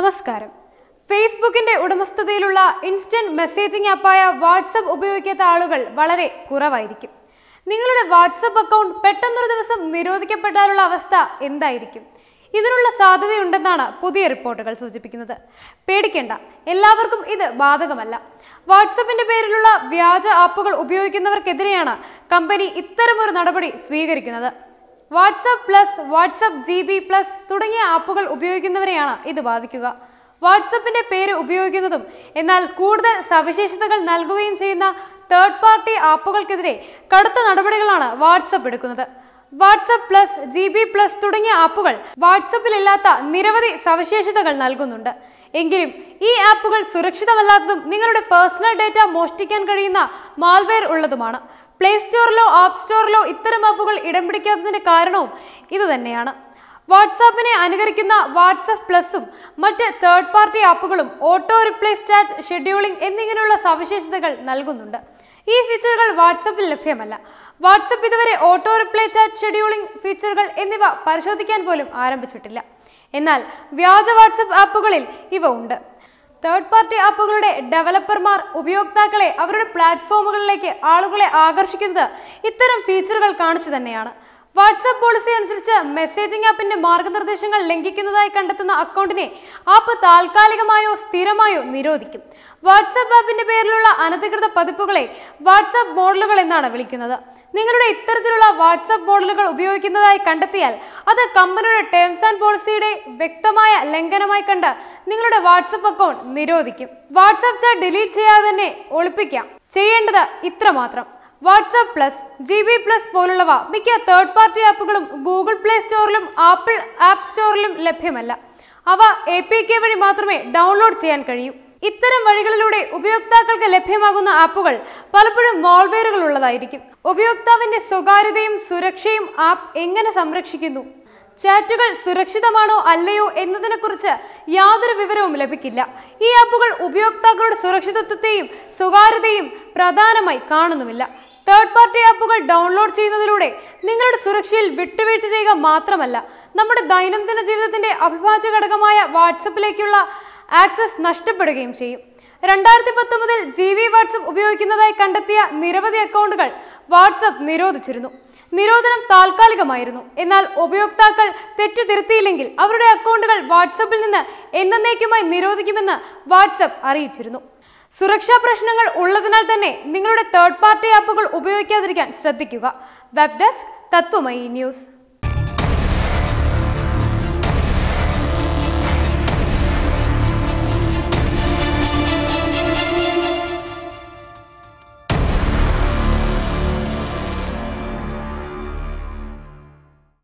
നമസ്കാരം ഫേസ്ബുക്കിന്റെ ഉടമസ്ഥതയിലുള്ള instant messaging ആപ്പായ WhatsApp ഉപയോഗിക്കാത്ത ആളുകൾ വളരെ കുറവായിരിക്കും നിങ്ങളുടെ വാട്സപ്പ് അക്കൗണ്ട് പെട്ടെന്നൊരു ദിവസം നിരോധിക്കപ്പെട്ടാലുള്ള അവസ്ഥ എന്തായിരിക്കും ഇതിനുള്ള സാധ്യതയുണ്ടെന്നാണ് പുതിയ റിപ്പോർട്ടുകൾ സൂചിപ്പിക്കുന്നത് പേടിക്കേണ്ട എല്ലാവർക്കും ഇത് ബാധകമല്ല വാട്സപ്പിന്റെ പേരിലുള്ള വ്യാജ ആപ്പുകൾ ഉപയോഗിക്കുന്നവർക്കെതിരെയാണ് കമ്പനി ഇത്തരമൊരു നടപടി സ്വീകരിക്കുന്നത് WhatsApp plus WhatsApp G B plus തുടങ്ങിയ ആപ്പുകൾ ഉപയോഗിക്കുന്നവരെയാണ് ഇത് ബാധിക്കുക വാട്സപ്പിന്റെ പേര് ഉപയോഗിക്കുന്നതും എന്നാൽ കൂടുതൽ സവിശേഷതകൾ നൽകുകയും ചെയ്യുന്ന തേർഡ് പാർട്ടി ആപ്പുകൾക്കെതിരെ കടുത്ത നടപടികളാണ് വാട്സപ്പ് എടുക്കുന്നത് WhatsApp plus G B plus തുടങ്ങിയ ആപ്പുകൾ വാട്സപ്പിലില്ലാത്ത നിരവധി സവിശേഷതകൾ നൽകുന്നുണ്ട് എങ്കിലും ഈ ആപ്പുകൾ സുരക്ഷിതമല്ലാത്തതും നിങ്ങളുടെ പേഴ്സണൽ ഡേറ്റ മോഷ്ടിക്കാൻ കഴിയുന്ന മാൾവെയർ ഉള്ളതുമാണ് പ്ലേ സ്റ്റോറിലോ ആപ്പ് സ്റ്റോറിലോ ഇത്തരം ആപ്പുകൾ ഇടം പിടിക്കാത്തതിന്റെ കാരണവും ഇതുതന്നെയാണ് വാട്സാപ്പിനെ അനുകരിക്കുന്ന വാട്സപ്പ് പ്ലസും മറ്റ് തേർഡ് പാർട്ടി ആപ്പുകളും ഓട്ടോ റിപ്ലേസ് ചാറ്റ് ഷെഡ്യൂളിംഗ് എന്നിങ്ങനെയുള്ള സവിശേഷതകൾ നൽകുന്നുണ്ട് ഈ ഫീച്ചറുകൾ വാട്സപ്പിൽ ലഭ്യമല്ല വാട്സപ്പ് ഇതുവരെ ഓട്ടോ റിപ്ലൈ ചാറ്റ് ഷെഡ്യൂളിംഗ് ഫീച്ചറുകൾ എന്നിവ പരിശോധിക്കാൻ പോലും ആരംഭിച്ചിട്ടില്ല എന്നാൽ വ്യാജ വാട്സപ്പ് ആപ്പുകളിൽ ഇവ ഉണ്ട് തേർഡ് പാർട്ടി ആപ്പുകളുടെ ഡെവലപ്പർമാർ ഉപയോക്താക്കളെ അവരുടെ പ്ലാറ്റ്ഫോമുകളിലേക്ക് ആളുകളെ ആകർഷിക്കുന്നത് ഇത്തരം ഫീച്ചറുകൾ കാണിച്ചു തന്നെയാണ് വാട്സ്ആപ്പ് പോളിസി അനുസരിച്ച് മെസ്സേജിംഗ് ആപ്പിന്റെ മാർഗനിർദ്ദേശങ്ങൾ ലംഘിക്കുന്നതായി കണ്ടെത്തുന്ന അക്കൗണ്ടിനെ ആപ്പ് താൽക്കാലികമായോ സ്ഥിരമായോ നിരോധിക്കും വാട്സ്ആപ്പ് ആപ്പിന്റെ പേരിലുള്ള അനധികൃത പതിപ്പുകളെ വാട്സ്ആപ്പ് മോഡലുകൾ എന്നാണ് വിളിക്കുന്നത് നിങ്ങളുടെ ഇത്തരത്തിലുള്ള വാട്സ്ആപ്പ് മോഡലുകൾ ഉപയോഗിക്കുന്നതായി കണ്ടെത്തിയാൽ അത് കമ്പനിയുടെ ടേംസ് ആൻഡ് പോളിസിയുടെ വ്യക്തമായ ലംഘനമായി കണ്ട് നിങ്ങളുടെ വാട്സപ്പ് അക്കൗണ്ട് നിരോധിക്കും വാട്സ്ആപ്പ് ചാറ്റ് ഡിലീറ്റ് ചെയ്യാതെ തന്നെ ഒളിപ്പിക്കാം ചെയ്യേണ്ടത് ഇത്രമാത്രം WhatsApp plus G B plus പോലുള്ളവ മിക്ക തേർഡ് പാർട്ടി ആപ്പുകളും ഗൂഗിൾ പ്ലേ സ്റ്റോറിലും ആപ്പിൾ ആപ്പ് സ്റ്റോറിലും ലഭ്യമല്ല അവ എ പി കെ വഴി മാത്രമേ ഡൗൺലോഡ് ചെയ്യാൻ കഴിയൂ ഇത്തരം വഴികളിലൂടെ ഉപയോക്താക്കൾക്ക് ലഭ്യമാകുന്ന ആപ്പുകൾ പലപ്പോഴും മോൾവെയറുകൾ ഉള്ളതായിരിക്കും ഉപയോക്താവിന്റെ സ്വകാര്യതയും സുരക്ഷയും ആപ്പ് എങ്ങനെ സംരക്ഷിക്കുന്നു ചാറ്റുകൾ സുരക്ഷിതമാണോ അല്ലയോ എന്നതിനെക്കുറിച്ച് യാതൊരു വിവരവും ലഭിക്കില്ല ഈ ആപ്പുകൾ ഉപയോക്താക്കളുടെ സുരക്ഷിതത്വത്തെയും സ്വകാര്യതയും പ്രധാനമായി കാണുന്നുമില്ല തേർഡ് പാർട്ടി ആപ്പുകൾ ഡൗൺലോഡ് ചെയ്യുന്നതിലൂടെ നിങ്ങളുടെ സുരക്ഷയിൽ വിട്ടുവീഴ്ച ചെയ്യുക മാത്രമല്ല നമ്മുടെ ദൈനംദിന ജീവിതത്തിന്റെ അഭിഭാജ്യ ഘടകമായ വാട്സപ്പിലേക്കുള്ള ആക്സസ് നഷ്ടപ്പെടുകയും ചെയ്യും രണ്ടായിരത്തി മുതൽ ജി വി വാട്സപ്പ് ഉപയോഗിക്കുന്നതായി കണ്ടെത്തിയ നിരവധി അക്കൗണ്ടുകൾ വാട്സപ്പ് നിരോധിച്ചിരുന്നു നിരോധനം താൽക്കാലികമായിരുന്നു എന്നാൽ ഉപയോക്താക്കൾ തെറ്റ് തിരുത്തിയില്ലെങ്കിൽ അവരുടെ അക്കൗണ്ടുകൾ വാട്സപ്പിൽ നിന്ന് എന്നേക്കുമായി നിരോധിക്കുമെന്ന് വാട്സപ്പ് അറിയിച്ചിരുന്നു സുരക്ഷാ പ്രശ്നങ്ങൾ ഉള്ളതിനാൽ തന്നെ നിങ്ങളുടെ തേർഡ് പാർട്ടി ആപ്പുകൾ ഉപയോഗിക്കാതിരിക്കാൻ ശ്രദ്ധിക്കുക വെബ് ഡെസ്ക് തത്വമയി ന്യൂസ്